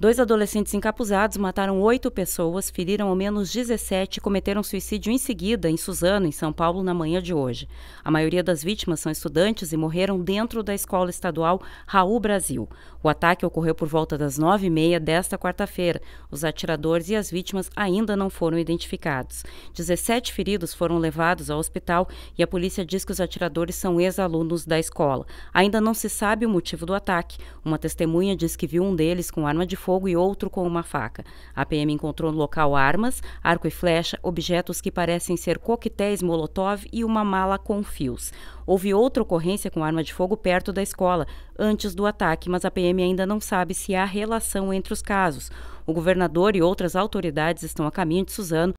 Dois adolescentes encapuzados mataram oito pessoas, feriram ao menos 17 e cometeram suicídio em seguida em Suzano, em São Paulo, na manhã de hoje. A maioria das vítimas são estudantes e morreram dentro da escola estadual Raul Brasil. O ataque ocorreu por volta das nove e meia desta quarta-feira. Os atiradores e as vítimas ainda não foram identificados. 17 feridos foram levados ao hospital e a polícia diz que os atiradores são ex-alunos da escola. Ainda não se sabe o motivo do ataque. Uma testemunha diz que viu um deles com arma de fogo fogo e outro com uma faca. A PM encontrou no local armas, arco e flecha, objetos que parecem ser coquetéis Molotov e uma mala com fios. Houve outra ocorrência com arma de fogo perto da escola, antes do ataque, mas a PM ainda não sabe se há relação entre os casos. O governador e outras autoridades estão a caminho de Suzano